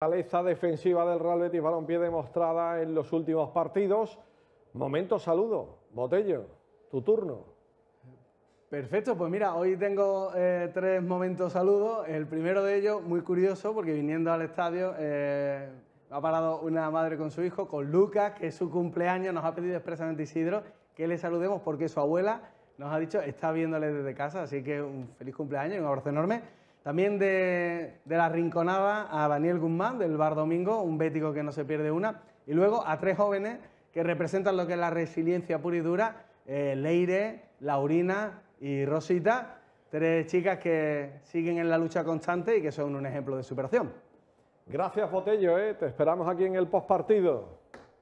La defensiva del Real Betis Balompié demostrada en los últimos partidos. Momento saludo. Botello, tu turno. Perfecto, pues mira, hoy tengo eh, tres momentos saludos. El primero de ellos, muy curioso, porque viniendo al estadio eh, ha parado una madre con su hijo, con Lucas, que es su cumpleaños, nos ha pedido expresamente Isidro que le saludemos porque su abuela nos ha dicho está viéndole desde casa, así que un feliz cumpleaños y un abrazo enorme. También de, la rinconada a Daniel Guzmán del Bar Domingo, un bético que no se pierde una. Y luego a tres jóvenes que representan lo que es la resiliencia pura y dura, eh, Leire, Laurina y Rosita, tres chicas que siguen en la lucha constante y que son un ejemplo de superación. Gracias Botello, ¿eh? te esperamos aquí en el postpartido.